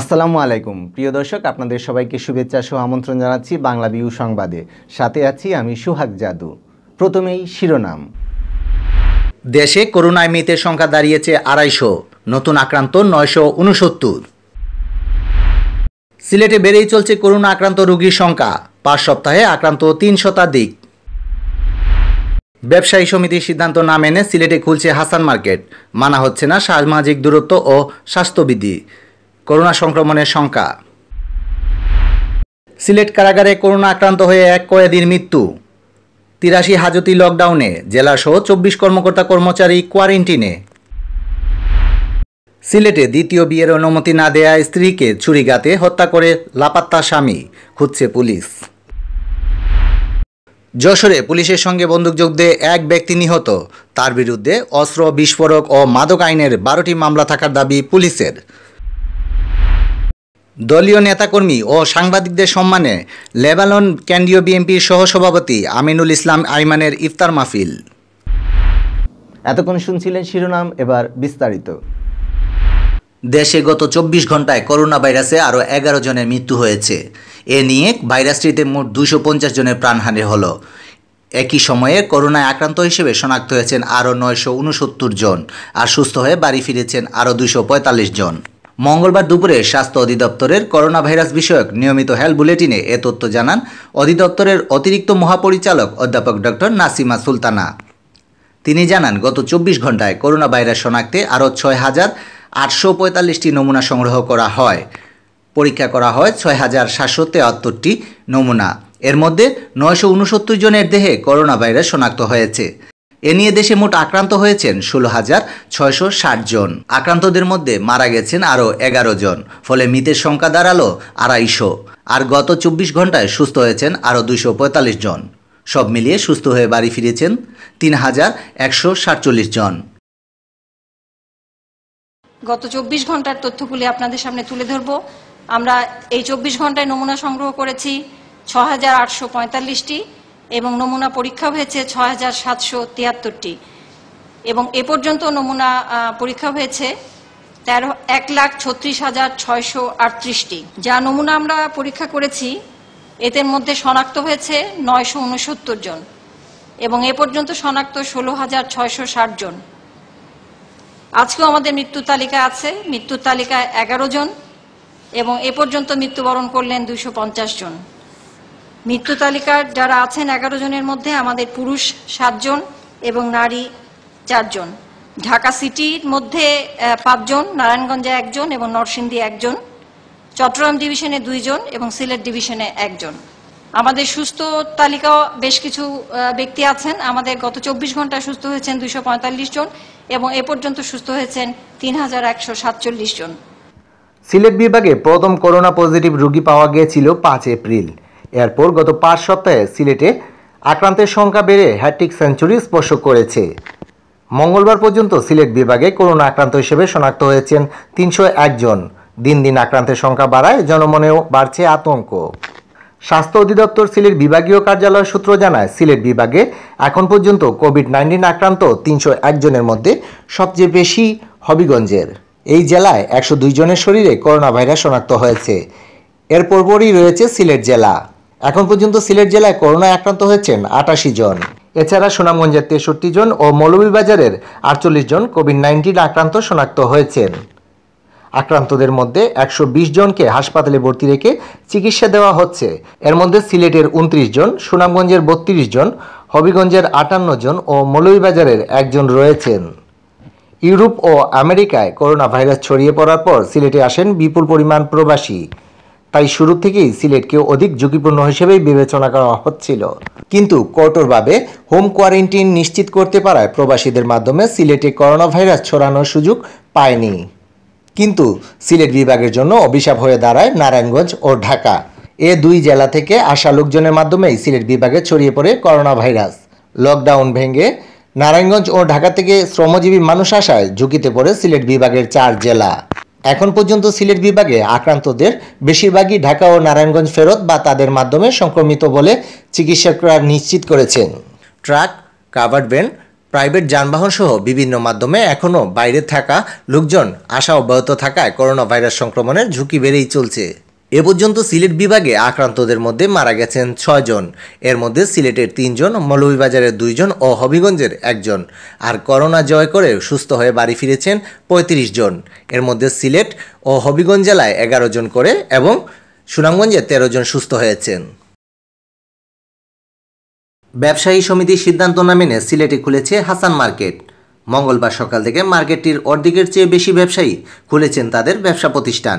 আসসালামু আলাইকুম প্রিয় দর্শক আপনাদের সবাইকে শুভেচ্ছা সহ আমন্ত্রণ জানাচ্ছি বাংলা বিউ সংবাদে সাথে আছি আমি সুহাগ জাদু প্রথমেই শিরোনাম দেশে করোনায় মৃতের সংখ্যা দাঁড়িয়েছে আড়াইশো নতুন আক্রান্ত নয়শো উনসত্তর সিলেটে বেড়েই চলছে করোনা আক্রান্ত রোগীর সংখ্যা পাঁচ সপ্তাহে আক্রান্ত তিন শতাধিক ব্যবসায়ী সমিতির সিদ্ধান্ত না মেনে সিলেটে খুলছে হাসান মার্কেট মানা হচ্ছে না সামাজিক দূরত্ব ও স্বাস্থ্যবিধি করোনা সংক্রমণের সংখ্যা সিলেট কারাগারে করোনা আক্রান্ত হয়ে এক কয়েদির মৃত্যু তিরাশি হাজতি লকডাউনে জেলাসহ চব্বিশ কর্মকর্তা কর্মচারী কোয়ারেন্টিনে সিলেটে দ্বিতীয় বিয়ের অনুমতি না দেয়া স্ত্রীকে ছুরিগাতে হত্যা করে লাপাত্তা স্বামী খুঁজছে পুলিশ যশোরে পুলিশের সঙ্গে বন্দুকযুদ্ধে এক ব্যক্তি নিহত তার বিরুদ্ধে অস্ত্র বিস্ফোরক ও মাদক আইনের বারোটি মামলা থাকার দাবি পুলিশের দলীয় নেতাকর্মী ও সাংবাদিকদের সম্মানে লেবানন কেন্দ্রীয় বিএনপির সহসভাপতি আমিনুল ইসলাম আইমানের ইফতার মাহফিল এতক্ষণ শুনছিলেন শিরোনাম এবার বিস্তারিত দেশে গত চব্বিশ ঘন্টায় করোনা ভাইরাসে আরও এগারো জনের মৃত্যু হয়েছে এ নিয়ে ভাইরাসটিতে মোট দুশো পঞ্চাশ জনের প্রাণহানি হল একই সময়ে করোনায় আক্রান্ত হিসেবে শনাক্ত হয়েছেন আরও নয়শো উনসত্তর জন আর সুস্থ হয়ে বাড়ি ফিরেছেন আরও দুশো পঁয়তাল্লিশ জন মঙ্গলবার দুপুরে স্বাস্থ্য অধিদপ্তরের করোনা ভাইরাস বিষয়ক নিয়মিত হেলথ বুলেটিনে এ তথ্য জানান অধিদপ্তরের অতিরিক্ত মহাপরিচালক অধ্যাপক ডক্টর নাসিমা সুলতানা তিনি জানান গত চব্বিশ ঘন্টায় করোনা ভাইরাস শনাক্তে আরও ছয় হাজার আটশো পঁয়তাল্লিশটি নমুনা সংগ্রহ করা হয় পরীক্ষা করা হয় ছয় হাজার সাতশো তেয়াত্তরটি নমুনা এর মধ্যে নয়শো উনসত্তর জনের দেহে করোনা ভাইরাস শনাক্ত হয়েছে এ নিয়ে দেশে মোট আক্রান্ত হয়েছেন ষোলো হাজার ছয়শো ষাট জন আক্রান্তদের মধ্যে মারা গেছেন আরও এগারো জন ফলে মৃতের সংখ্যা দাঁড়ালো আড়াইশো আর গত চব্বিশ ঘন্টায় সুস্থ হয়েছেন আরও দুশো পঁয়তাল্লিশ জন সব মিলিয়ে সুস্থ হয়ে বাড়ি ফিরেছেন তিন হাজার একশো সাতচল্লিশ জন গত চব্বিশ ঘন্টার তথ্যগুলি আপনাদের সামনে তুলে ধরব আমরা এই চব্বিশ ঘন্টায় নমুনা সংগ্রহ করেছি ছ হাজার আটশো পঁয়তাল্লিশটি এবং নমুনা পরীক্ষা হয়েছে ছয় হাজার সাতশো তিয়াত্তরটি এবং এ পর্যন্ত নমুনা পরীক্ষা হয়েছে তেরো এক লাখ ছত্রিশ হাজার ছয়শো আটত্রিশটি যা নমুনা আমরা পরীক্ষা করেছি এদের মধ্যে শনাক্ত হয়েছে নয়শো উনসত্তর জন এবং এ পর্যন্ত শনাক্ত ষোলো হাজার ছয়শো ষাট জন আজকেও আমাদের মৃত্যু তালিকা আছে মৃত্যুর তালিকায় এগারো জন এবং এ পর্যন্ত মৃত্যুবরণ করলেন দুশো পঞ্চাশ জন মৃত্যু তালিকার যারা আছেন এগারো জনের মধ্যে আমাদের পুরুষ সাতজন এবং নারী চারজন ঢাকা সিটির মধ্যে পাঁচজন নারায়ণগঞ্জে একজন এবং নরসিংদী একজন চট্টগ্রাম ডিভিশনে দুইজন এবং সিলেট ডিভিশনে একজন আমাদের সুস্থ তালিকা বেশ কিছু ব্যক্তি আছেন আমাদের গত চব্বিশ ঘন্টা সুস্থ হয়েছেন দুইশো জন এবং এ পর্যন্ত সুস্থ হয়েছেন তিন হাজার একশো সাতচল্লিশ জন সিলেট বিভাগে প্রথম করোনা পজিটিভ রোগী পাওয়া গিয়েছিল পাঁচ এপ্রিল এরপর গত পাঁচ সপ্তাহে সিলেটে আক্রান্তের সংখ্যা বেড়ে হ্যাট্রিক সেঞ্চুরি স্পর্শ করেছে মঙ্গলবার পর্যন্ত সিলেট বিভাগে করোনা আক্রান্ত হিসেবে শনাক্ত হয়েছেন তিনশো একজন দিন দিন আক্রান্তের সংখ্যা বাড়ায় জনমনেও বাড়ছে আতঙ্ক স্বাস্থ্য অধিদপ্তর সিলেট বিভাগীয় কার্যালয় সূত্র জানায় সিলেট বিভাগে এখন পর্যন্ত কোভিড নাইন্টিন আক্রান্ত তিনশো একজনের মধ্যে সবচেয়ে বেশি হবিগঞ্জের এই জেলায় একশো দুই জনের শরীরে করোনা ভাইরাস শনাক্ত হয়েছে এর পরপরই রয়েছে সিলেট জেলা এখন পর্যন্ত সিলেট জেলায় করোনায় আক্রান্ত হয়েছেন আটাশি জন এছাড়া সুনামগঞ্জের তেষট্টি জন ও মৌলভীবাজারের আটচল্লিশ জন কোভিড নাইন্টিন আক্রান্ত শনাক্ত হয়েছেন আক্রান্তদের মধ্যে একশো জনকে হাসপাতালে ভর্তি রেখে চিকিৎসা দেওয়া হচ্ছে এর মধ্যে সিলেটের উনত্রিশ জন সুনামগঞ্জের বত্রিশ জন হবিগঞ্জের আটান্ন জন ও মৌলভীবাজারের একজন রয়েছেন ইউরোপ ও আমেরিকায় করোনা ভাইরাস ছড়িয়ে পড়ার পর সিলেটে আসেন বিপুল পরিমাণ প্রবাসী তাই শুরু থেকেই সিলেটকে অধিক ঝুঁকিপূর্ণ হিসেবেই বিবেচনা করা হচ্ছিল কিন্তু কঠোরভাবে হোম কোয়ারেন্টিন নিশ্চিত করতে পারায় প্রবাসীদের মাধ্যমে সিলেটে করোনা ভাইরাস ছড়ানোর সুযোগ পায়নি কিন্তু সিলেট বিভাগের জন্য অভিশাপ হয়ে দাঁড়ায় নারায়ণগঞ্জ ও ঢাকা এ দুই জেলা থেকে আসা লোকজনের মাধ্যমেই সিলেট বিভাগে ছড়িয়ে পড়ে করোনা ভাইরাস লকডাউন ভেঙে নারায়ণগঞ্জ ও ঢাকা থেকে শ্রমজীবী মানুষ আসায় ঝুঁকিতে পড়ে সিলেট বিভাগের চার জেলা এখন পর্যন্ত সিলেট বিভাগে আক্রান্তদের বেশিরভাগই ঢাকা ও নারায়ণগঞ্জ ফেরত বা তাদের মাধ্যমে সংক্রমিত বলে চিকিৎসকরা নিশ্চিত করেছেন ট্রাক কাভার্ড ভ্যান প্রাইভেট যানবাহন সহ বিভিন্ন মাধ্যমে এখনও বাইরে থাকা লোকজন আশা অব্যাহত থাকায় করোনা ভাইরাস সংক্রমণের ঝুঁকি বেড়েই চলছে এ পর্যন্ত সিলেট বিভাগে আক্রান্তদের মধ্যে মারা গেছেন ছয়জন এর মধ্যে সিলেটের তিনজন মৌলভীবাজারের দুইজন ও হবিগঞ্জের একজন আর করোনা জয় করে সুস্থ হয়ে বাড়ি ফিরেছেন ৩৫ জন এর মধ্যে সিলেট ও হবিগঞ্জ জেলায় এগারো জন করে এবং সুনামগঞ্জে ১৩ জন সুস্থ হয়েছেন ব্যবসায়ী সমিতি সিদ্ধান্ত না মেনে সিলেটে খুলেছে হাসান মার্কেট মঙ্গলবার সকাল থেকে মার্কেটটির অর্ধেকের চেয়ে বেশি ব্যবসায়ী খুলেছেন তাদের ব্যবসা প্রতিষ্ঠান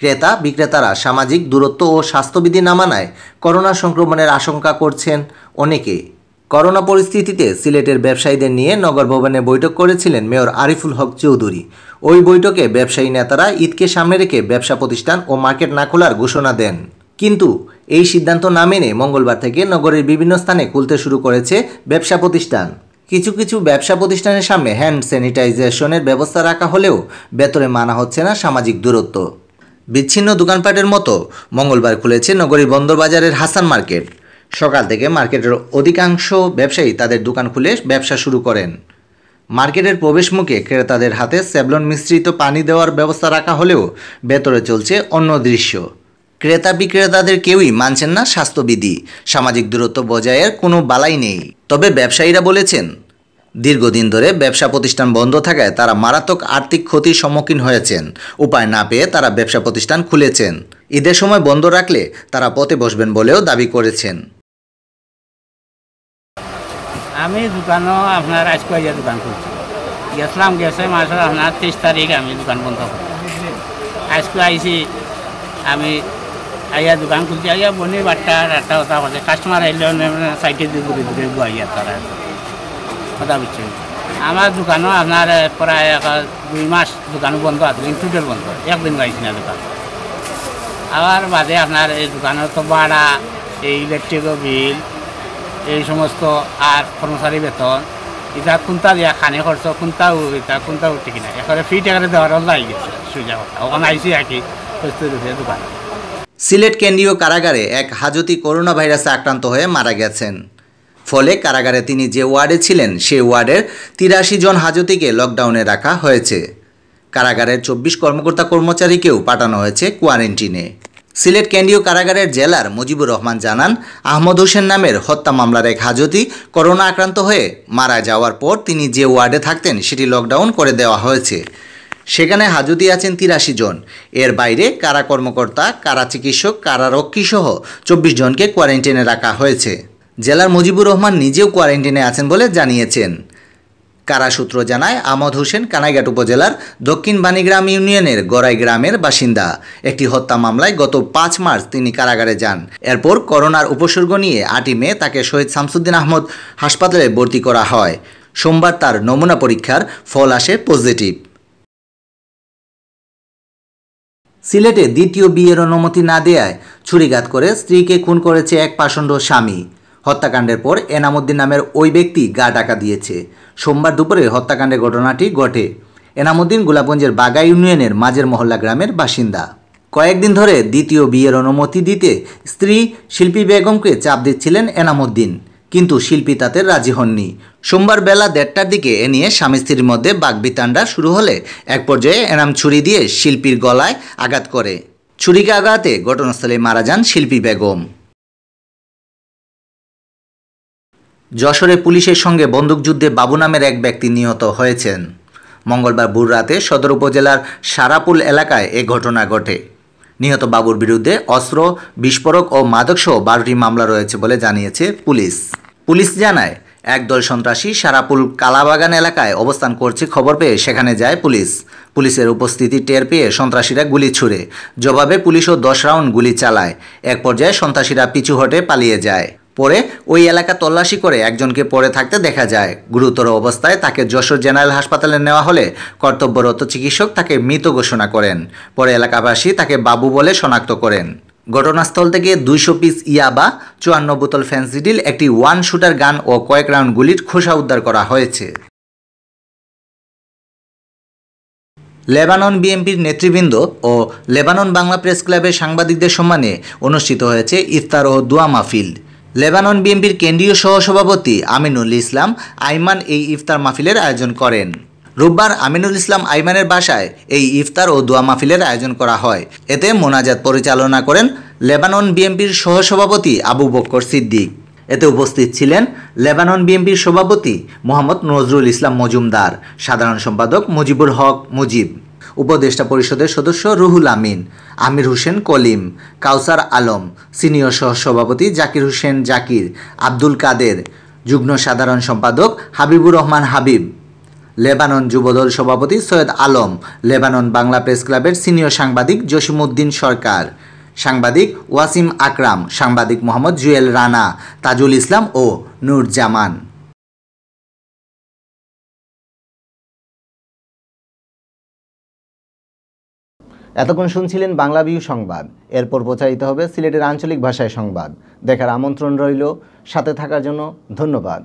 ক্রেতা বিক্রেতারা সামাজিক দূরত্ব ও স্বাস্থ্যবিধি না মানায় করোনা সংক্রমণের আশঙ্কা করছেন অনেকে করোনা পরিস্থিতিতে সিলেটের ব্যবসায়ীদের নিয়ে নগর ভবনে বৈঠক করেছিলেন মেয়র আরিফুল হক চৌধুরী ওই বৈঠকে ব্যবসায়ী নেতারা ঈদকে সামনে রেখে ব্যবসা প্রতিষ্ঠান ও মার্কেট না খোলার ঘোষণা দেন কিন্তু এই সিদ্ধান্ত না মেনে মঙ্গলবার থেকে নগরের বিভিন্ন স্থানে খুলতে শুরু করেছে ব্যবসা প্রতিষ্ঠান কিছু কিছু ব্যবসা প্রতিষ্ঠানের সামনে হ্যান্ড স্যানিটাইজেশনের ব্যবস্থা রাখা হলেও বেতরে মানা হচ্ছে না সামাজিক দূরত্ব বিচ্ছিন্ন দোকানপাটের মতো মঙ্গলবার খুলেছে নগরীর বন্দরবাজারের হাসান মার্কেট সকাল থেকে মার্কেটের অধিকাংশ ব্যবসায়ী তাদের দোকান খুলে ব্যবসা শুরু করেন মার্কেটের প্রবেশমুখে ক্রেতাদের হাতে স্যাবলন মিশ্রিত পানি দেওয়ার ব্যবস্থা রাখা হলেও ভেতরে চলছে অন্য দৃশ্য ক্রেতা বিক্রেতাদের কেউই মানছেন না স্বাস্থ্যবিধি সামাজিক দূরত্ব বজায়ের কোনো বালাই নেই তবে ব্যবসায়ীরা বলেছেন দীর্ঘদিন ধরে ব্যবসা প্রতিষ্ঠান বন্ধ থাকায় তারা মারাত্মক আর্থিক ক্ষতির সম্মুখীন হয়েছেন উপায় না পেয়ে তারা ব্যবসা প্রতিষ্ঠান খুলেছেন ঈদের সময় বন্ধ রাখলে তারা পথে বসবেন বলেও দাবি করেছেন আমি দোকানও আপনার আজকে দোকান খুলছি গেছিলাম গেছে মাসের আপনার তেইশ তারিখ আমি দোকান বন্ধ করি আজকে আইসি আমি আইয়া দোকান খুলছি আইয়া বনি বাট্টা রাট্টা কথা কাস্টমার আইলে সাইটে দিয়ে ঘুরে ঘুরে বুয়াইয়া তারা কথা বলছি আমার দোকানও আপনার প্রায় দুই মাস দোকান বন্ধ আছে টোটাল বন্ধ একদিন গাইছি না দোকান আবার বাদে আপনার এই দোকানের তো ভাড়া এই ইলেকট্রিকও বিল এই সমস্ত আর কর্মচারী বেতন এটা কোনটা দিয়া খানে খরচ কোনটা এটা কোনটা উঠে কিনা এখানে ফি টাকা দেওয়ার লাই গেছে সুযোগ ওখানে আইসি আর কি দোকান সিলেট কেন্দ্রীয় কারাগারে এক হাজতি করোনা ভাইরাসে আক্রান্ত হয়ে মারা গেছেন ফলে কারাগারে তিনি যে ওয়ার্ডে ছিলেন সে ওয়ার্ডের তিরাশি জন হাজতিকে লকডাউনে রাখা হয়েছে কারাগারের চব্বিশ কর্মকর্তা কর্মচারীকেও পাঠানো হয়েছে কোয়ারেন্টিনে সিলেট কেন্দ্রীয় কারাগারের জেলার মুজিবুর রহমান জানান আহমদ হোসেন নামের হত্যা মামলার এক হাজতি করোনা আক্রান্ত হয়ে মারা যাওয়ার পর তিনি যে ওয়ার্ডে থাকতেন সেটি লকডাউন করে দেওয়া হয়েছে সেখানে হাজতি আছেন তিরাশি জন এর বাইরে কারা কর্মকর্তা কারা চিকিৎসক কারারক্ষী সহ চব্বিশ জনকে কোয়ারেন্টাইনে রাখা হয়েছে জেলার মুজিবুর রহমান নিজেও কোয়ারেন্টিনে আছেন বলে জানিয়েছেন কারা সূত্র জানায় আমদ হোসেন কানাইঘাট উপজেলার দক্ষিণ বাণীগ্রাম ইউনিয়নের গড়াই গ্রামের বাসিন্দা একটি হত্যা মামলায় গত পাঁচ মার্চ তিনি কারাগারে যান এরপর করোনার উপসর্গ নিয়ে আটই মে তাকে শহীদ শামসুদ্দিন আহমদ হাসপাতালে ভর্তি করা হয় সোমবার তার নমুনা পরীক্ষার ফল আসে পজিটিভ সিলেটে দ্বিতীয় বিয়ের অনুমতি না দেয়ায় ছুরিঘাত করে স্ত্রীকে খুন করেছে এক পাষণ্ড স্বামী হত্যাকাণ্ডের পর এনামুদ্দিন নামের ওই ব্যক্তি গা ডাকা দিয়েছে সোমবার দুপুরে হত্যাকাণ্ডের ঘটনাটি ঘটে এনামুদ্দিন গোলাপগঞ্জের বাগা ইউনিয়নের মাঝের মহল্লা গ্রামের বাসিন্দা কয়েকদিন ধরে দ্বিতীয় বিয়ের অনুমতি দিতে স্ত্রী শিল্পী বেগমকে চাপ দিচ্ছিলেন এনামুদ্দিন কিন্তু শিল্পী তাতে রাজি হননি সোমবার বেলা দেড়টার দিকে এ নিয়ে স্বামী স্ত্রীর মধ্যে বাগবিতাণ্ডা শুরু হলে এক পর্যায়ে এনাম ছুরি দিয়ে শিল্পীর গলায় আঘাত করে ছুরিকে আঘাতে ঘটনাস্থলে মারা যান শিল্পী বেগম যশোরে পুলিশের সঙ্গে বন্দুকযুদ্ধে বাবু নামের এক ব্যক্তি নিহত হয়েছেন মঙ্গলবার ভোর রাতে সদর উপজেলার সারাপুল এলাকায় এ ঘটনা ঘটে নিহত বাবুর বিরুদ্ধে অস্ত্র বিস্ফোরক ও মাদকসহ বারোটি মামলা রয়েছে বলে জানিয়েছে পুলিশ পুলিশ জানায় একদল সন্ত্রাসী সারাপুল কালাবাগান এলাকায় অবস্থান করছে খবর পেয়ে সেখানে যায় পুলিশ পুলিশের উপস্থিতি টের পেয়ে সন্ত্রাসীরা গুলি ছুড়ে জবাবে পুলিশও দশ রাউন্ড গুলি চালায় এক পর্যায়ে সন্ত্রাসীরা পিছু হটে পালিয়ে যায় পরে ওই এলাকা তল্লাশি করে একজনকে পরে থাকতে দেখা যায় গুরুতর অবস্থায় তাকে যশোর জেনারেল হাসপাতালে নেওয়া হলে কর্তব্যরত চিকিৎসক তাকে মৃত ঘোষণা করেন পরে এলাকাবাসী তাকে বাবু বলে শনাক্ত করেন ঘটনাস্থল থেকে দুইশো পিস ইয়াবা চুয়ান্ন বোতল ফ্যান্সিডিল একটি ওয়ান শুটার গান ও কয়েক রাউন্ড গুলির খোসা উদ্ধার করা হয়েছে লেবানন বিএনপির নেতৃবৃন্দ ও লেবানন বাংলা প্রেস ক্লাবের সাংবাদিকদের সম্মানে অনুষ্ঠিত হয়েছে ইফতার ও দোয়া মাহফিল লেবানন বিএনপির কেন্দ্রীয় সহসভাপতি আমিনুল ইসলাম আইমান এই ইফতার মাহফিলের আয়োজন করেন রোববার আমিনুল ইসলাম আইমানের বাসায় এই ইফতার ও দোয়া মাহফিলের আয়োজন করা হয় এতে মোনাজাত পরিচালনা করেন লেবানন বিএনপির সহসভাপতি আবু বক্কর সিদ্দিক এতে উপস্থিত ছিলেন লেবানন বিএনপির সভাপতি মোহাম্মদ নজরুল ইসলাম মজুমদার সাধারণ সম্পাদক মুজিবুর হক মুজিব উপদেষ্টা পরিষদের সদস্য রুহুল আমিন আমির হোসেন কলিম কাউসার আলম সিনিয়র সহসভাপতি জাকির হোসেন জাকির আব্দুল কাদের যুগ্ম সাধারণ সম্পাদক হাবিবুর রহমান হাবিব লেবানন যুবদল সভাপতি সৈয়দ আলম লেবানন বাংলা প্রেস ক্লাবের সিনিয়র সাংবাদিক জসিমউদ্দিন সরকার সাংবাদিক ওয়াসিম আকরাম সাংবাদিক মোহাম্মদ জুয়েল রানা তাজুল ইসলাম ও নূর জামান এতক্ষণ শুনছিলেন বাংলা ভিউ সংবাদ এরপর প্রচারিত হবে সিলেটের আঞ্চলিক ভাষায় সংবাদ দেখার আমন্ত্রণ রইল সাথে থাকার জন্য ধন্যবাদ